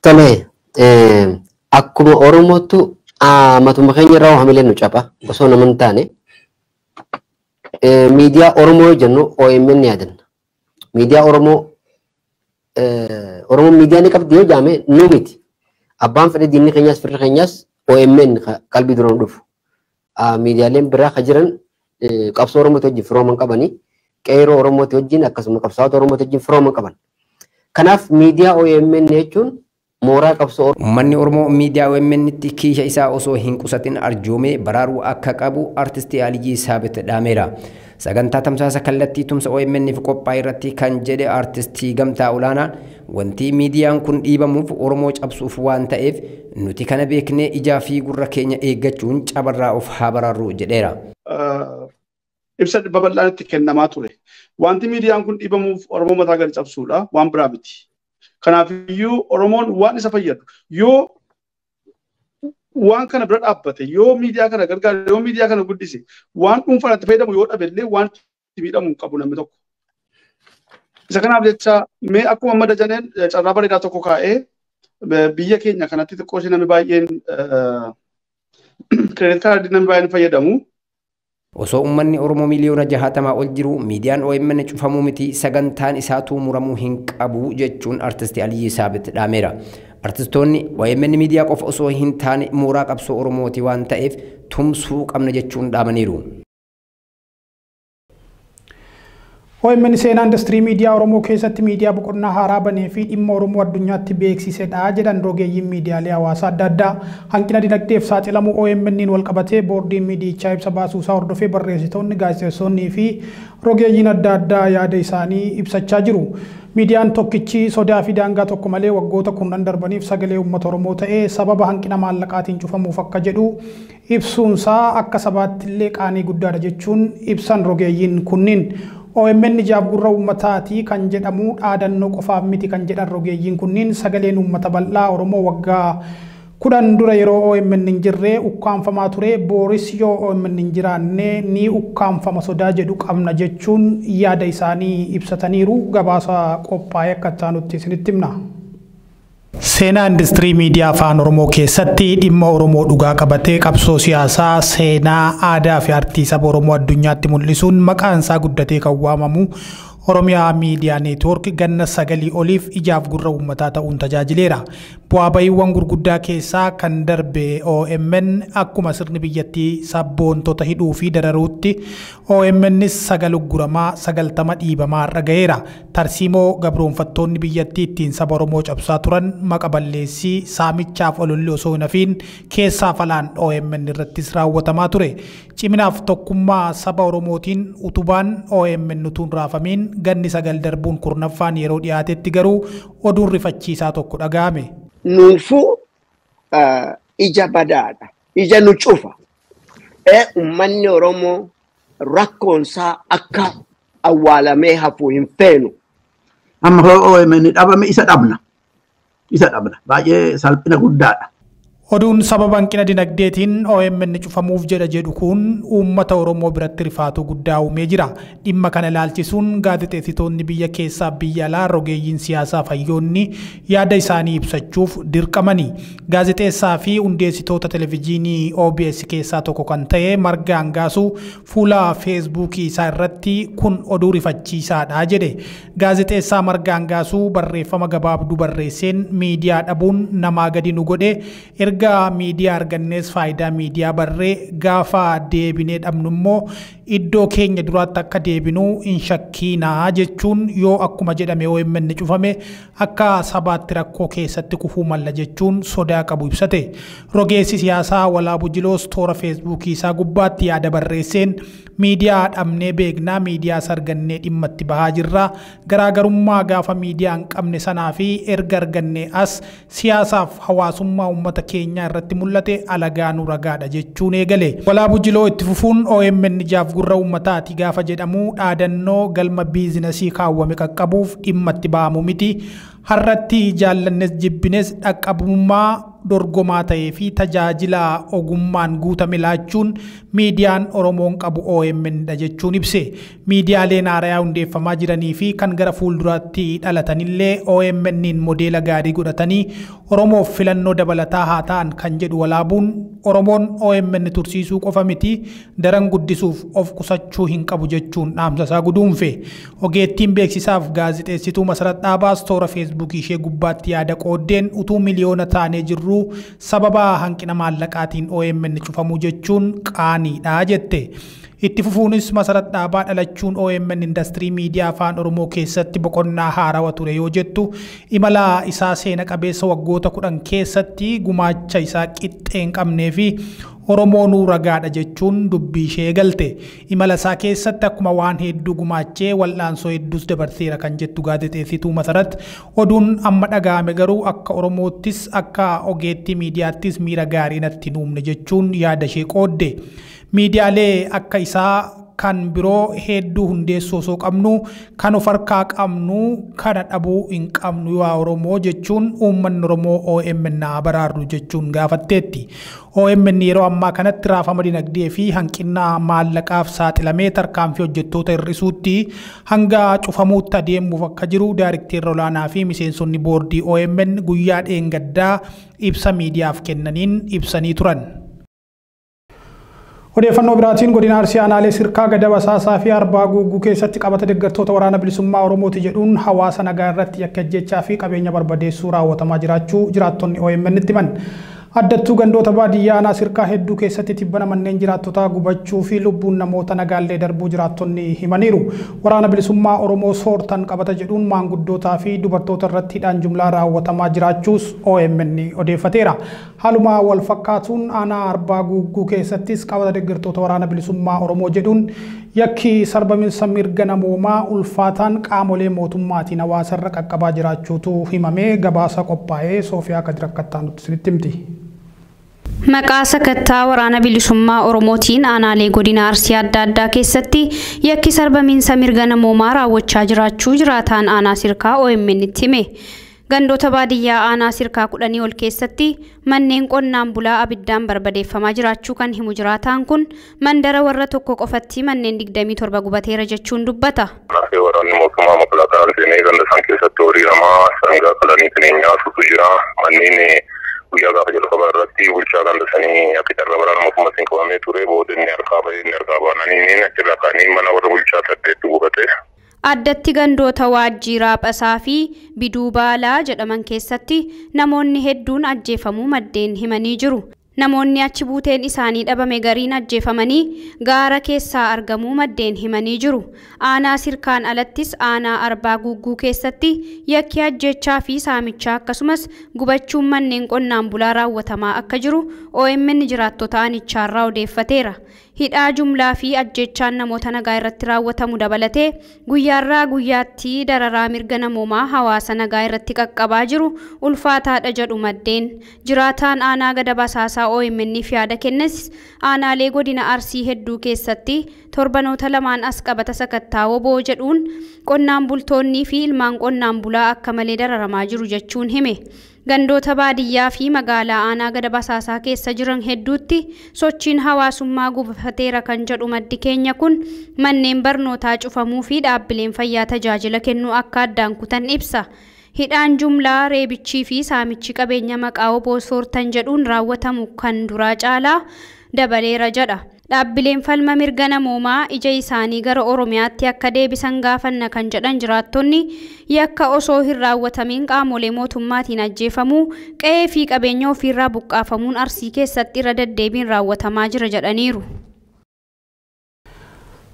Tole eh, akkuma Oromootu ah, matuma keenya irraa hamilee nu caba osoo taane. miidiyaa Oromoo jennu OMN yaadin. Miidiyaa Oromoo Oromoon miidiyaa ni qabdi yoo jaame nu miti. Abbaan fedhe diinni keenyas firri keenyas OMN qalbii duraan dhufu. Miidiyaaleen biraa ka jiran qabsoo Oromooti wajjin firooman qabanii qeeroo Oromooti wajjin akkasuma qabsaa'ota Oromooti wajjin firooman qaban. Kanaaf miidiyaa OMN jechuun mooraa manni oromoo miidiyaa OMN kiisha isaa osoo hin qusatin arjoomee baraaruu akka qabu artistii Alijii Saabit dhaameera. Sagantaa tamsaasa kallattii tumsa OMN'if qophaa'e irratti kan jedhe artistii gamtaa olaanaa wanti miidiyaan kun dhiibamuuf Oromoo cabsuuf waan ta'eef nuti kana beeknee ijaa fiigurra keenya eeggachuun cabarraa of haa baraarru jedheera. Ibsa babal'aanitti kennamaa ture. Wanti miidiyaan kun dhiibamuuf Oromoo mataa gadi cabsuudha waan miti. Kanaafiyyuu Oromoon waan isa fayyadu yoo waan kana bira dhaabbate yoo miidiyaa kana gargaaru yoo miidiyaa kana guddise waan dhuunfaan itti fayyadamu yoo dhabe illee waan miidhamu hin qabu namni tokko. Isa kanaaf jecha mee akkuma madda janeen eh, carraa bareedaa tokko kaa'ee biyya keenya kanatti xiqqoo ishee namni baay'een kireedit eh, <clears throat> namni baay'een fayyadamu. Osoo uummanni Oromoo miliyoona jahaatamaa ol jiru miidiyaan OMN cufamuu miti sagantaan isaatuu muramuu hin qabu jechuun artisti Aliyyi Saabit dhaameera. Artistoonni OMN miidiyaa qofa osoo hin taane mooraa qabsoo Oromooti waan ta'eef tumsuu qabna jechuun dhaamaniiru. OMN seenaa indaastirii miidiyaa Oromoo keessatti miidiyaa boqonnaa haaraa banee fi dhimma Oromoo addunyaatti beeksisedha jedhan rogeeyyiin miidiyaalee hawaasaa adda addaa hanqina dinagdeef saaxilamu OMNiin wal qabatee boordiin miidiyichaa ibsa baasuusaa hordofee barreessitoonni gaazexeessonnii fi rogeeyyiin adda addaa yaada isaanii ibsachaa jiru. Miidiyaan tokkichi sodaa fi daangaa tokko malee waggoota kurnan darbaniif sagalee uummata Oromoo ta'ee sababa hanqina maallaqaatiin cufamuuf akka jedhu ibsuunsaa akka sabaatti illee qaanii guddaadha jechuun ibsan rogeeyyiin kunniin. OMN Ijaaf Gurra kan jedhamu dhaadannoo qofaaf miti kan jedhan rogeeyyiin kunniin sagaleen uummata bal'aa Oromoo waggaa kudhan dura yeroo OMN hin jirree ukkaanfamaa ture booris yoo OMN hin jiraanne ni ukkaanfama sodaa jedhu qabna jechuun yaada isaanii ibsataniiru gabaasa qophaa'ee akka taanutti isinitti himna. Seenaa Industirii Miidiyaa Afaan Oromoo keessatti dhimma Oromoo dhugaa qabatee qabsoo siyaasaa, seenaa, aadaa fi aartii saba Oromoo addunyaatti mul'isuun maqaan isaa guddatee kan waamamu Oromiyaa Miidiyaa Neetwoork ganna sagalii oliif ijaaf gurra uummataa ta'uun tajaajileera. bu'aa bayiiwwan gurguddaa keessaa kan darbe OMN akkuma sirni biyyattii sabboontota hidhuu fi dararuutti OMN sagal ugguramaa sagaltama dhiibamaa irra ga'eera. Tarsiimoo gabroonfattoonni biyyattii ittiin saba Oromoo cabsaa turan maqa balleessii saamichaaf ololli osoo hin hafiin keessaa falaan OMN irrattis raawwatamaa ture. Ciminaaf tokkummaa saba Oromootiin utubaan OMN utuun raafamiin ganni sagal darbuun kurnaffaan yeroo dhiyaatetti garuu oduun rifachiisaa tokko dhaga'ame. fuu ija badaadha. Ija nu cufa. E, Uummanni Oromoo rakkoonsaa akka awwaalamee hafuu hin feenu. Amma OMN dhabame isa dhabna. Isa dhabna. Baay'ee salphina guddaadha. Oduun sababa hanqina dinagdeetiin OMN cufamuuf jedha jedhu kun uummata Oromoo biratti rifaatu guddaa uumee jira. Dhimma kana ilaalchisuun gaazexeessitoonni biyya keessaa biyya alaa rogeeyyiin siyaasaa fayyoonni yaada isaanii ibsachuuf dirqamanii. Gaazexeessaa fi hundeessitoota televezyiinii OBS keessaa tokko kan ta'e Margaan Gaasu fuula feesbuukii isaa irratti kun oduu rifachiisaadha jedhe. Gaazexeessaa Margaan Gaasu barreeffama gabaabduu barreesseen miidiyaa dhabuun namaa gadi nu godhe erga erga miidiyaa argannees faayidaa miidiyaa barree gaafa deebinee dhabnummoo iddoo keenya duraatti akka deebinuu hin shakkiinaa jechuun yoo akkuma jedhame yoo himmanni cufame akka sabaatti rakkoo keessatti kufuu malla jechuun sodaa qabu ibsate rogeessi siyaasaa walaabu jiloos toora feesbuukii isaa gubbaatti yaada barreesseen miidiyaa dhabnee beeknaa miidiyaa sargannee dhimma itti bahaa jirra garaagarummaa gaafa miidiyaa hin qabne sanaa fi erga arganne as siyaasaaf hawaasummaa uummata keenya keenya irratti mul'ate alagaanu ragaadha jechuun eegale. Walaa bujiloo itti fufuun OMN jaaf gurra uummataati gaafa jedhamu dhaadannoo galma biizinasii kaawwame qaqqabuuf dhimma itti ba'amu miti. Harratti jaallannes jibbines dhaqqabummaa dorgomaa ta'ee fi tajaajila ogummaan guutame laachuun miidiyaan Oromoon qabu OMN dha jechuun ibse. Miidiyaaleen haarayaa hundeeffamaa jiranii fi kan gara fuulduraatti dhalatanillee OMNiin modeela gaarii godhatanii Oromoof filannoo dabalataa haa ta'an kan jedhu walaabuun Oromoon OMN tursiisuu qofa miti daran guddisuuf of qusachuu hin qabu jechuun dhaamsa isaa guduunfe. Ogeettiin beeksisaaf gaazixeessituu masarat dhaabaa toora feesbuukii ishee gubbaatti yaada qooddeen utuu miliyoona taanee jirru jirru sababa hanqina maallaqaatiin OMN cufamu jechuun qaaniidha jette. itti fufuunis masarat dhaabaa dhalachuun OMN indastirii miidiyaa afaan Oromoo keessatti boqonnaa haarawaa ture yoo jettu imalaa isaa seena qabeessa waggoota kudhan keessatti gumaacha isaa qixxee hin qabnee fi Oromoon ragaadha jechuun dubbii ishee galte. Imala isaa keessatti akkuma waan hedduu gumaachee wal'aansoo hedduus dabarseera kan jettu gaazexeessituu Masarat. Oduun amma dhaga'ame garuu akka Oromoottis akka ogeetti miidiyaattis miira gaarii natti nuumne jechuun yaada qoodde. miidiyaalee akka isaa kan biroo hedduu hundeessuu osoo qabnu kan of harkaa qabnu kana dhabuu hin qabnu waa oromoo jechuun uummanni oromoo OMN naa jechuun gaafatteetti. OMN yeroo ammaa kanatti raafama dinagdee fi hanqinaa maallaqaaf saaxilamee tarkaanfii hojjettoota hir'isuutti hanga cufamuutti adeemuuf akka jiru daarikteerra olaanaa fi miseensonni boordii OMN guyyaa dheengaddaa ibsa miidiyaaf kennaniin ibsanii turan. ኦዴፈኖ ቢራቲን ጎዲና አርሲ አናሌ ስርካ ገደብ አሳሳፊ አርባ ጉጉ ከሰት ቀበተ ደገርቶተ ወራነ ብልሱማ ኦሮሞት ጀዱን ሀዋሳ ነጋ ረት ቀበኛ ፊ ቀቤኛ በርበዴሱ ራወተማ ጅራቹ ጅራቶኒ ኦ የምንትመን Addattuu gandoota baadiyyaa sirkaa hedduu keessatti tibbana manneen jiraattotaa gubachuu fi lubbuun namoota nagaallee darbuu jiraattonni himaniiru. Waraana bilisummaa Oromoo soortan qabata jedhuun maanguddootaa fi dubartoota irratti hidhaan jumlaa raawwatamaa jiraachuus OMN odeeffateera. Haaluma wal fakkaatuun aanaa arbaa guugguu keessattis qabata deeggartoota waraana bilisummaa Oromoo jedhuun yakki sarbaminsa mirga namoomaa ulfaataan qaamolee mootummaatiin hawaasarra qaqqabaa jiraachuutu himamee gabaasa qophaa'ee soofiyaa akka jirakkattaa nutti himti. Maqaa sakattaa waraana bilisummaa Oromootiin aanaalee godina Arsii adda addaa keessatti yakki sarbamiinsa mirga namoomaa raawwachaa jiraachuu jiraataan aanaa sirkaa OMN itti hime. Gandoota baadiyyaa aanaa sirkaa kudhanii ol keessatti manneen qonnaan bulaa abiddaan barbadeeffamaa jiraachuu kan himu jiraataan kun mandara warra tokko qofatti manneen 27 gubateera jechuun dubbata. Waraanni mootummaa magaalaa kanaan seenee ganda isaan keessatti horiiramaa sangaa qalanii kan nyaatutu jira. Manneen guyyaa gaafa jalqaba irratti bulchaa ganda tasanii akka carraabaraan mootummaa siin qabamee ture booda inni harkaa bahee inni harkaa baananii inni mana warra bulchaa saddeetti buufate. Addatti gandoota waajjiraa Basaa fi Biduu Baalaa jedhaman keessatti namoonni hedduun ajjeefamuu maddeen himanii jiru. Namoonni achi buuteen isaanii dhabame gariin ajjeefamanii gaara keessaa argamuu maddeen himanii jiru. Aanaa sirkaan alattis aanaa arbaa gugguu keessatti yakki ajjechaa fi saamichaa akkasumas gubachuun manneen qonnaan bulaa raawwatamaa akka jiru OMN jiraattota aanichaa irraa odeeffateera. hidhaa jumlaa fi ajjechaan namoota nagaa irratti raawwatamu dabalatee guyyaarraa guyyaatti dararaa mirga namoomaa hawaasa nagaa irratti qaqqabaa jiru ulfaataadha jedhu maddeen jiraataan aanaa gada basaasaa OMN yaada kennes aanaalee godina arsii hedduu keessatti torbanoota lamaan as qabata sakattaa woboo jedhuun qonnaan bultoonnii fi ilmaan qonnaan bulaa akka malee dararamaa jiru jechuun hime. Gandoota baadiyyaa fi magaalaa aanaa gada basaasaa keessa jiran hedduutti sochiin hawaasummaa gubafateera kan jedhu maddi keenya kun manneen barnootaa cufamuu fi dhaabbileen fayyaa tajaajila kennuu akka addaan kutan ibsa. Hidhaan jumlaa reebichii fi saamichi qabeenya maqaa oboo soortan jedhuun raawwatamu kan duraa caalaa dabaleera jedha. Dhaabbileen falma mirga namoomaa ija isaanii gara Oromiyaatti akka deebisan gaafanna kan jedhan jiraattonni yakka osoo hin raawwatamiin qaamolee mootummaatiin ajjeefamuu qahee fi qabeenya ofiirraa buqqaafamuun arsii keessatti irra deddeebiin raawwatamaa jira jedhaniiru.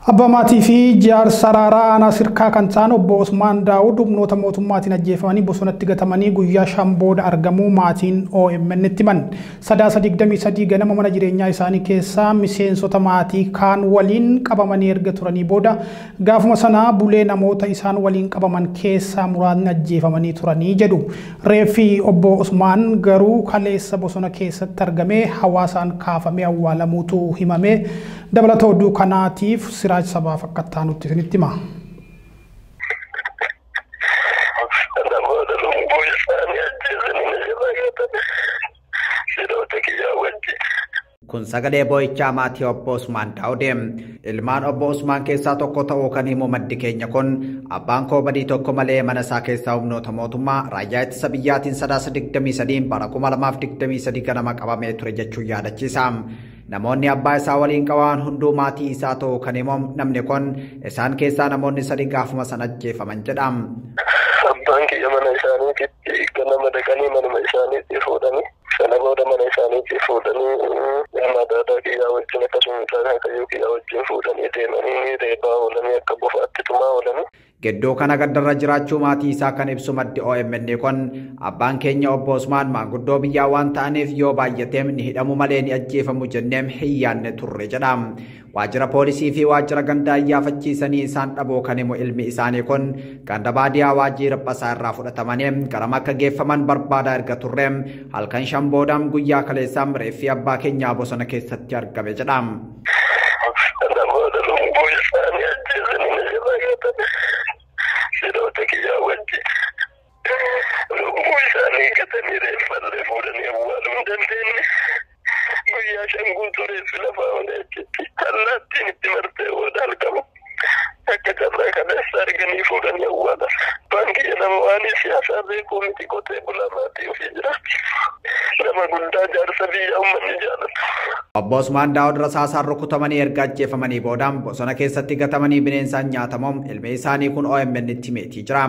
Abbaa maatii fi jaarsa araaraa aanaa sirkaa kan ta'an obbo Osmaan Daawud humnoota mootummaatiin ajjeefamanii bosonatti gatamanii guyyaa shan booda argamuu maatiin OMN itti himan. Sadaasa 23 ganama mana jireenyaa isaanii keessaa miseensota maatii kaan waliin qabamanii erga turanii booda gaafuma sanaa bulee namoota isaan waliin qabaman keessaa muraasni ajjeefamanii turanii jedhu. Reeffi obbo Osmaan garuu kaleessa bosona keessatti argamee hawaasaan kaafamee awwaalamuutu himame. dabalata oduu kanaatiif siraj sabaaf akka taanutti isinitti himaa. kun sagalee boo'ichaa maatii obbo Usmaan Daawudee. ke obbo Usmaan keessaa tokko o kan himu maddi keenya kun abbaan badi to ko male mana isaa keessaa humnoota mootummaa raayyaa ittisa biyyaatiin sadaasa digdamii sadiin bara kuma lamaaf digdamii sadii ganama qabamee ture jechuun yaadachiisa. Namoonni abbaa isaa waliin qabaman hunduu maatii isaa ta'uu kan himamu namni kon isaan keessaa namoonni sadii gaafuma sana ajjeefaman jedham. Abbaan kiyya mana isaaniititti ganama dhaqanii manuma isaaniitti fuudhanii. Kana booda mana isaaniitti fuudhanii ilma adda addaa kiyyaa wajjin akkasuma mucaan hakayyuu kiyyaa wajjin fuudhanii deemanii reebbaa oolanii akka bofaatti tumaa oolanii. Gidduu kana gaddarra jiraachuu maatii isaa kan ibsu maddi OMN kun abbaan keenya obbo osmaan maanguddoo biyyaa waan ta'aniif yoo baay'ateem ni hidhamu malee ni ajjeefamu jenneem hiyyaanne turre jedha. waajjira poolisii fi waajjira gandaa iyyaafachiisanii isaan dhaboo kan himu ilmi isaanii kun ganda baadiyaa waajjira basaa irraa fudhatamanii qarama akka geeffaman barbaada erga turre halkan shan boodaan guyyaa kaleessaa reeffii abbaa keenyaa bosona keessatti argame jedha. Lubbuu isaanii gatanii reeffallee fuudhanii awwaaluu hin dandeenye. guyyaa shan guutuudheessi lafaa oolaa jechuutti allaattiin itti martee oodaan qabu. Akka carraa kaneessa arganii fuudhan awwaala. Baankii jedhamu waan siyaasa beekuu miti qotee bulaa maatii ofii jira. Nama guddaa jaarsa biyya uummanni jaalatu. Obbo Usmaan Daawud Rasaasaan rukutamanii ergaa ajjeefamanii boodaan bosona keessatti gatamanii bineensaan nyaatamuun ilmi isaanii kun OMN itti meetii jira.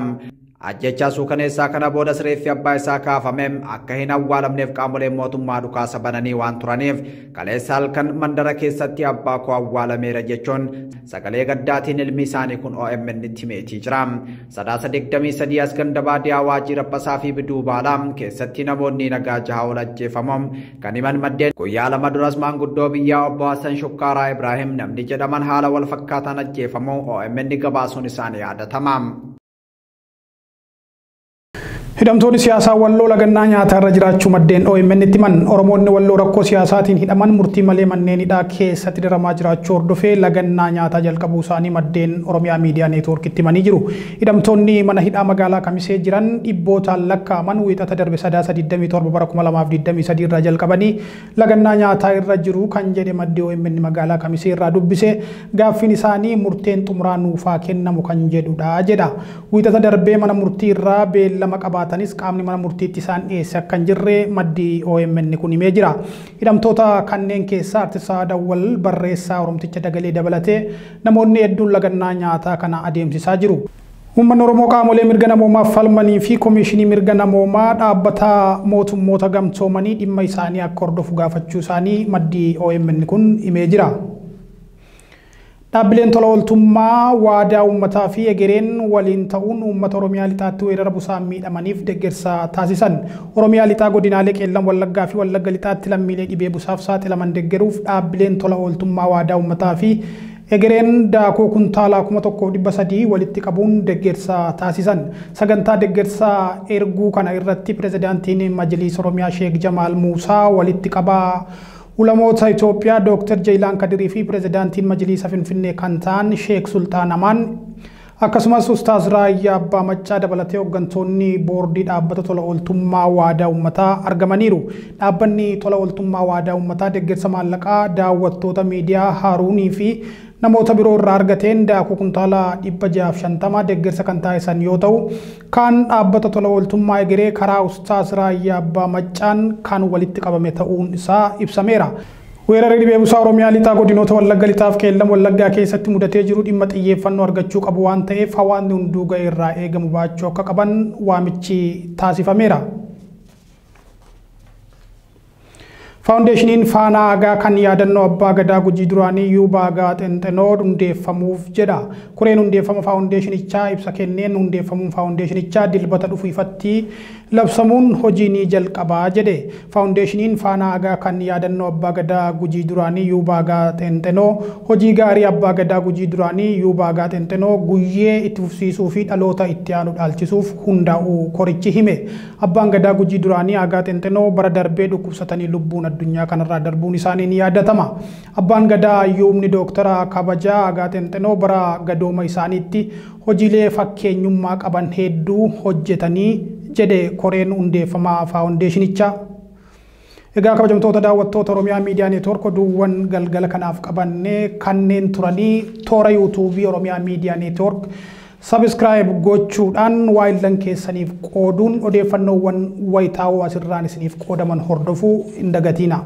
Ajjechaa suukaneessaa kana booda siree fi abbaa isaa kaafame akka hin awwaalamneef qaamoleen mootummaa dhukaasa bananii waan turaniif kaleessa halkan mandara keessatti abbaa koo awwaalameera jechuun sagalee gaddaatiin ilmi isaanii kun OMN itti meetii jira. Sadaasa digdamii sadii as ganda baadiyaa waajjira rabbasaa fi Biduu Baalaa keessatti namoonni nagaa jaha ol ajjeefamuun kan himan maddeen guyyaa lama duras maanguddoo biyyaa obbo Hassan Shukkaaraa Ibraahim namni jedhaman haala wal fakkaataan ajjeefamuun OMN gabaasuun isaanii yaadatama. Hidhamtoonni siyaasaa walloo lagannaa nyaatarra jiraachuu maddeen OMN itti himan Oromoonni walloo rakkoo siyaasaatiin hidhaman murtii malee manneen hidhaa keessatti diramaa jiraachuu hordofee lagannaa nyaataa jalqabuu isaanii maddeen Oromiyaa Miidiyaa Neetwoorkitti himanii jiru. Hidhamtoonni mana hidhaa magaalaa Kamisee jiran dhibbootaan lakkaaman wiixata darbe 327 bara 2023 irraa jalqabanii lagannaa nyaataa irra jiru kan jedhe maddee OMN magaalaa Kamisee irraa dubbise gaaffiin isaanii murteen xumuraa nuufaa kennamu kan jedhudha jedha. Wiixata darbee mana murtii irraa beellama qabaa qabaatanis qaamni mana murtiitti isaan dhiyeesse akka hin jirre maddii OMN kun himee jira. Hidhamtoota kanneen keessaa Artisaa Dawwal barreessaa Oromticha Dagalee dabalatee namoonni hedduun lagannaa nyaataa kana adeemsisaa jiru. Uummanni Oromoo qaamolee mirga namoomaa falmanii fi koomishinii mirga namoomaa dhaabbata mootummoota gamtoomanii dhimma isaanii akka hordofu gaafachuu isaanii maddii OMN kun himee jira. Dhaabbileen tola ooltummaa waadaa uummataa fi egereen waliin ta'uun uummata Oromiyaa lixaatti weerara busaan miidhamaniif deeggarsa taasisan. Oromiyaa lixaa godinaalee qeellan wallaggaa fi wallagga lixaatti lammiilee dhibee busaaf saaxilaman deeggaruuf dhaabbileen tola ooltummaa waadaa uummataa fi egereen daakuu kuntaalaa kuma tokkoof dhibba sadii walitti qabuun deeggarsa taasisan. Sagantaa deeggarsa erguu kana irratti pirezidaantiin Majlis Oromiyaa Sheek Jamaal Muusaa walitti qabaa Ulamoota Itoophiyaa Dr. Jeylaan Kadirii fi Pireezidaantiin Majliisa Finfinnee kan ta'an Sheek Sultaan Amaan akkasumas Ustaaz Raayyaa Abbaa Maccaa dabalatee hooggantoonni boordii dhaabbata tola ooltummaa waadaa uummataa argamaniiru. Dhaabbanni tola ooltummaa waadaa uummataa deeggarsa maallaqaa daawwattoota miidiyaa Haaruunii fi namoota biroo irraa argateen daakuu kuntaalaa dhibba jaaf shantama deeggarsa kan taasisan yoo ta'u kan dhaabbata tola ooltummaa egeree karaa ustaas raayyaa abbaa maccaan kan walitti qabame ta'uun isaa ibsameera. weerarri dhibee busaa oromiyaa lixaa godinoota wallagga lixaaf keellam wallaggaa keessatti mudatee jiru dhimma xiyyeeffannoo argachuu qabu waan ta'eef hawaasni hunduu ga'e irraa eegamu baachuu akka qaban waamichi taasifameera. Faawundeeshiniin Faanaa Hagaa kan yaadannoo abbaa gadaa gujii duraanii Yuubaa Hagaa Xinxinoo hundeeffamuuf jedha. Kureen hundeeffama faawundeeshinichaa ibsa kenneen hundeeffamuun faawundeeshinichaa dilbata dhufu ifatti labsamuun hojii ni jalqabaa jedhe. Faawundeeshiniin Faanaa Hagaa kan yaadannoo abbaa gadaa gujii duraanii Yuubaa Hagaa Xinxinoo hojii gaarii abbaa gadaa gujii duraanii Yuubaa Hagaa Xinxinoo guyyee itti fufsiisuu fi dhaloota itti aanu dhaalchisuuf hundaa'u korichi hime. Abbaan gadaa gujii duraanii Hagaa Xinxinoo bara darbee dhukkubsatanii lubbuun addunyaa kanarraa darbuun isaanii ni yaadatama. Abbaan gadaa yuumni dooktara kabajaa agaateen xinoo bara gadooma isaaniitti hojiilee fakkeenyummaa qaban hedduu hojjetanii jedhe koreen hundeeffamaa faawundeeshinicha. Egaa kabajamtoota daawwattoota Oromiyaa Miidiyaa Neetwoork oduuwwan galgala kanaaf qabannee kanneen turanii toora yuutuubii Oromiyaa Miidiyaa Neetwoork. Sabskiraayibogochuudhaan waayillan keessaniif qooduun odeeffannoowwan wayitaawoo asirraan isiniif qoodaman hordofuu hin dagatiina.